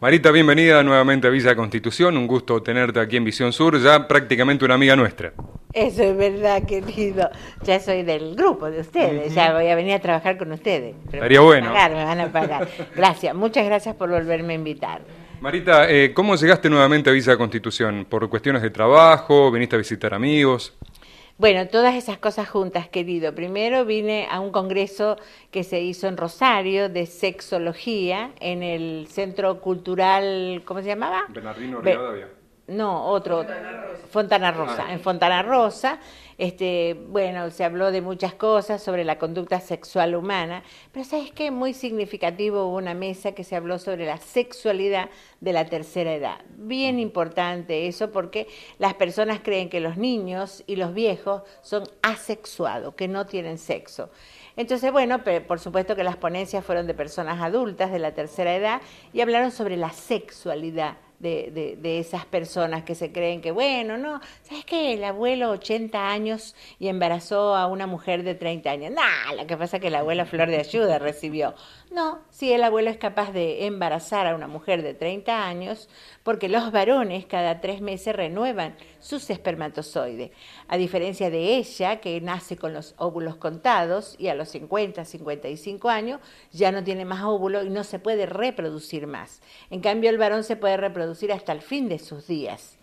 Marita, bienvenida nuevamente a Visa Constitución. Un gusto tenerte aquí en Visión Sur, ya prácticamente una amiga nuestra. Eso es verdad, querido. Ya soy del grupo de ustedes, ya voy a venir a trabajar con ustedes. Pero bueno. me van a pagar. Gracias, muchas gracias por volverme a invitar. Marita, eh, ¿cómo llegaste nuevamente a Visa Constitución? ¿Por cuestiones de trabajo? ¿Viniste a visitar amigos? Bueno, todas esas cosas juntas, querido. Primero vine a un congreso que se hizo en Rosario de sexología en el Centro Cultural, ¿cómo se llamaba? Bernardino no, otro, Fontana Rosa, Fontana Rosa. Ah. en Fontana Rosa, este, bueno, se habló de muchas cosas sobre la conducta sexual humana, pero ¿sabes qué? Muy significativo hubo una mesa que se habló sobre la sexualidad de la tercera edad. Bien importante eso porque las personas creen que los niños y los viejos son asexuados, que no tienen sexo. Entonces, bueno, por supuesto que las ponencias fueron de personas adultas de la tercera edad y hablaron sobre la sexualidad de, de, esas personas que se creen que, bueno, no, ¿sabes qué? El abuelo 80 años y embarazó a una mujer de 30 años. nada, lo que pasa es que la abuela Flor de Ayuda recibió. No, si el abuelo es capaz de embarazar a una mujer de 30 años, porque los varones cada tres meses renuevan sus espermatozoides, a diferencia de ella que nace con los óvulos contados y a los 50, 55 años ya no tiene más óvulo y no se puede reproducir más. En cambio, el varón se puede reproducir hasta el fin de sus días.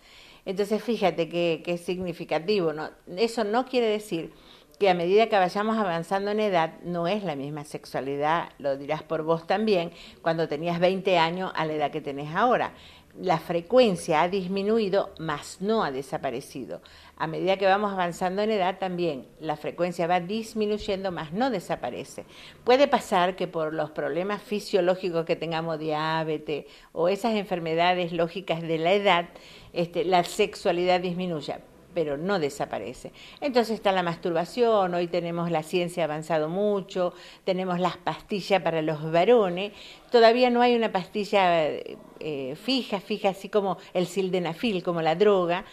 Entonces, fíjate que, es significativo, ¿no? Eso no quiere decir que a medida que vayamos avanzando en edad, no es la misma sexualidad, lo dirás por vos también, cuando tenías 20 años a la edad que tenés ahora. La frecuencia ha disminuido, mas no ha desaparecido. A medida que vamos avanzando en edad, también la frecuencia va disminuyendo, mas no desaparece. Puede pasar que por los problemas fisiológicos que tengamos, diabetes o esas enfermedades lógicas de la edad, este, la sexualidad disminuya pero no desaparece. Entonces está la masturbación, hoy tenemos la ciencia avanzado mucho, tenemos las pastillas para los varones, todavía no hay una pastilla eh, fija, fija así como el sildenafil, como la droga,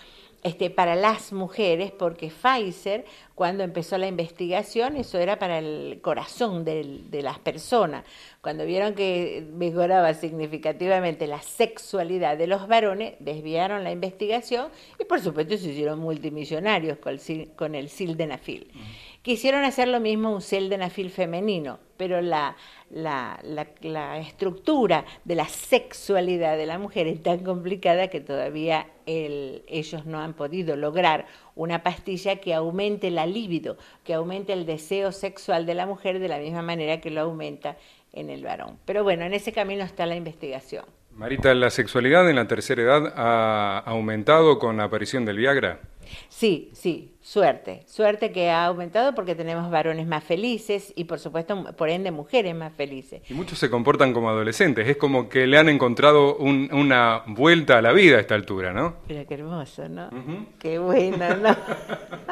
este, para las mujeres, porque Pfizer, cuando empezó la investigación, eso era para el corazón de, las personas. Cuando vieron que mejoraba significativamente la sexualidad de los varones, desviaron la investigación y por supuesto se hicieron multimillonarios con el, con el sildenafil. Mm. Quisieron hacer lo mismo un sildenafil femenino, pero la, la, la, estructura de la sexualidad de la mujer es tan complicada que todavía ellos no han podido lograr una pastilla que aumente la libido, que aumente el deseo sexual de la mujer de la misma manera que lo aumenta en el varón. Pero bueno, en ese camino está la investigación. Marita, ¿la sexualidad en la tercera edad ha aumentado con la aparición del Viagra? Sí, sí, suerte, suerte que ha aumentado porque tenemos varones más felices y por supuesto, por ende, mujeres más felices. Y muchos se comportan como adolescentes, es como que le han encontrado un, una vuelta a la vida a esta altura, ¿no? Mira qué hermoso, ¿no? Qué bueno, ¿no?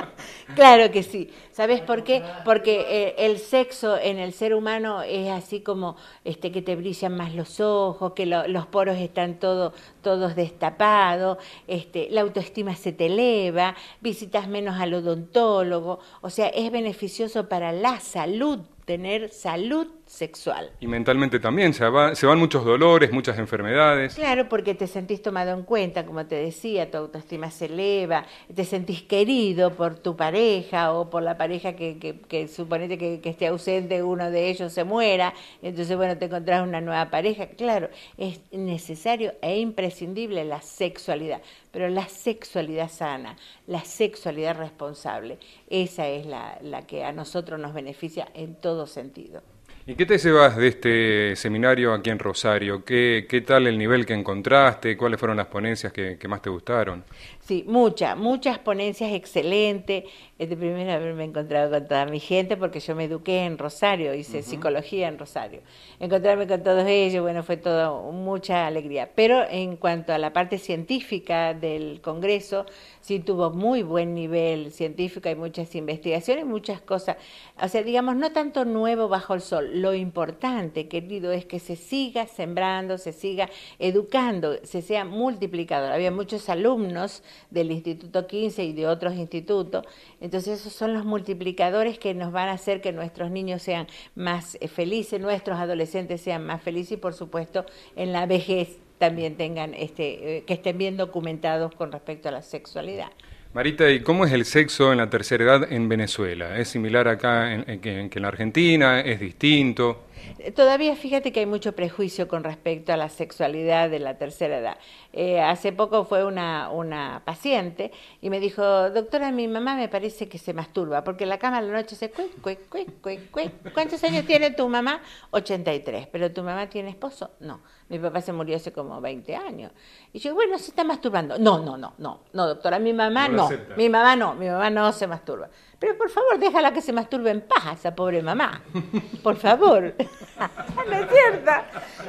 Claro que sí. ¿Sabes por qué? Porque eh, el sexo en el ser humano es así como este, que te brillan más los ojos, que los poros están todo, todos destapados, este, la autoestima se te eleva, visitas menos al odontólogo, o sea, es beneficioso para la salud tener salud sexual. Y mentalmente también, se, se, van muchos dolores, muchas enfermedades. Claro, porque te sentís tomado en cuenta, como te decía, tu autoestima se eleva, te sentís querido por tu pareja o por la pareja que, que suponete que, que, esté ausente, uno de ellos se muera, entonces bueno, te encontrás una nueva pareja. Claro, es necesario e imprescindible la sexualidad pero la sexualidad sana, la sexualidad responsable, esa es la, que a nosotros nos beneficia en todo sentido. ¿Y qué te llevas de este seminario aquí en Rosario? ¿Qué, qué tal el nivel que encontraste? ¿Cuáles fueron las ponencias que, que más te gustaron? Sí, muchas, muchas ponencias excelentes es de primera haberme encontrado con toda mi gente porque yo me eduqué en Rosario, hice psicología en Rosario. Encontrarme con todos ellos, bueno, fue todo mucha alegría. Pero en cuanto a la parte científica del Congreso, sí tuvo muy buen nivel científico, hay muchas investigaciones, muchas cosas. O sea, digamos, no tanto nuevo bajo el sol. Lo importante, querido, es que se siga sembrando, se siga educando, se sea multiplicador. Había muchos alumnos del Instituto 15 y de otros institutos entonces esos son los multiplicadores que nos van a hacer que nuestros niños sean más eh, felices, nuestros adolescentes sean más felices y por supuesto en la vejez también tengan este eh, que estén bien documentados con respecto a la sexualidad. Marita, ¿y cómo es el sexo en la tercera edad en Venezuela? ¿Es similar acá en, que en la Argentina? ¿Es distinto? Todavía fíjate que hay mucho prejuicio con respecto a la sexualidad de la tercera edad. Eh, hace poco fue una, paciente y me dijo, doctora, mi mamá me parece que se masturba, porque en la cama a la noche se... Cuic, cuic, cuic, cuic, ¿Cuántos años tiene tu mamá? 83, pero tu mamá tiene esposo? No, mi papá se murió hace como 20 años. Y yo, bueno, se está masturbando. No, no, no, no, no, doctora, mi mamá no. mi mamá no, mi mamá no se masturba. Pero por favor, déjala que se masturbe en paz, esa pobre mamá. Por favor. ¿No es cierto?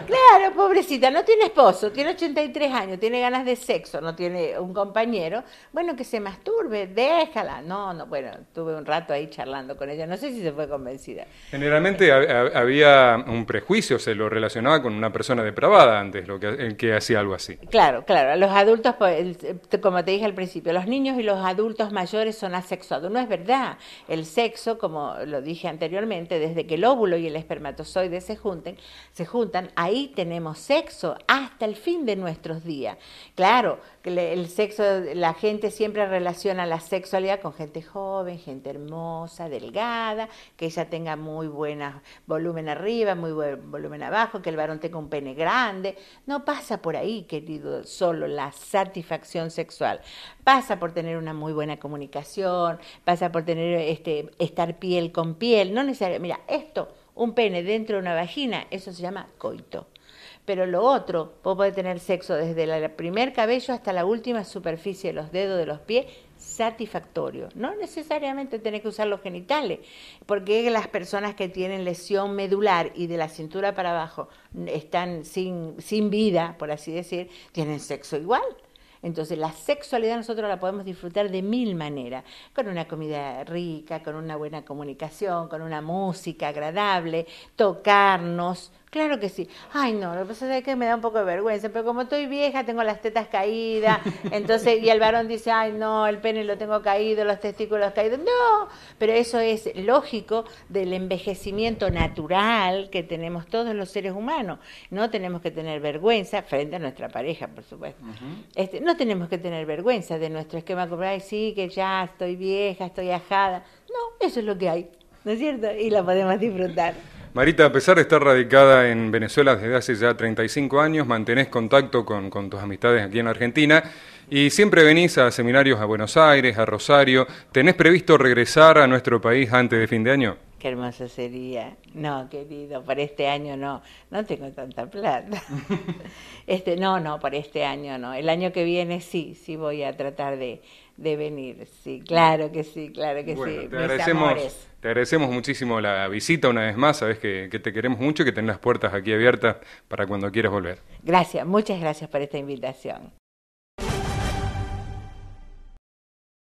Claro, pobrecita, no tiene esposo, tiene 83 años, tiene ganas de sexo, no tiene un compañero. Bueno, que se masturbe, déjala. No, no, bueno, tuve un rato ahí charlando con ella, no sé si se fue convencida. Generalmente había un prejuicio, se lo relacionaba con una persona depravada antes, lo que, el que hacía algo así. Claro, claro, los adultos, pues, como te dije al principio, los niños y los adultos mayores son asexuados, no es verdad. El sexo, como lo dije anteriormente, desde que el óvulo y el espermatozoide se junten, se juntan, ahí tenemos sexo hasta el fin de nuestros días. Claro, el sexo, la gente siempre relaciona la sexualidad con gente joven, gente hermosa, delgada, que ella tenga muy buen volumen arriba, muy buen volumen abajo, que el varón tenga un pene grande. No pasa por ahí, querido, solo la satisfacción sexual. Pasa por tener una muy buena comunicación, pasa por tener este, estar piel con piel, no necesariamente, mira, esto, un pene dentro de una vagina, eso se llama coito. Pero lo otro, vos tener sexo desde el primer cabello hasta la última superficie de los dedos de los pies, satisfactorio. No necesariamente tenés que usar los genitales, porque las personas que tienen lesión medular y de la cintura para abajo están sin, sin vida, por así decir, tienen sexo igual. Entonces la sexualidad nosotros la podemos disfrutar de mil maneras, con una comida rica, con una buena comunicación, con una música agradable, tocarnos, Claro que sí. Ay, no, lo que pasa es que me da un poco de vergüenza, pero como estoy vieja, tengo las tetas caídas, entonces, y el varón dice, ay, no, el pene lo tengo caído, los testículos caídos. No, pero eso es lógico del envejecimiento natural que tenemos todos los seres humanos. No tenemos que tener vergüenza frente a nuestra pareja, por supuesto. Este, no tenemos que tener vergüenza de nuestro esquema corporal, sí, que ya estoy vieja, estoy ajada. No, eso es lo que hay, ¿no es cierto? Y la podemos disfrutar. Marita, a pesar de estar radicada en Venezuela desde hace ya 35 años, mantenés contacto con, tus amistades aquí en Argentina y siempre venís a seminarios a Buenos Aires, a Rosario. ¿Tenés previsto regresar a nuestro país antes de fin de año? Qué hermoso sería. No, querido, para este año no. No tengo tanta plata. este, no, no, para este año no. El año que viene sí, sí voy a tratar de, de venir. Sí, mm. claro que sí, claro que sí. Te agradecemos, te agradecemos muchísimo la visita una vez más. Sabes que, que, te queremos mucho y que tenés las puertas aquí abiertas para cuando quieras volver. Gracias, muchas gracias por esta invitación.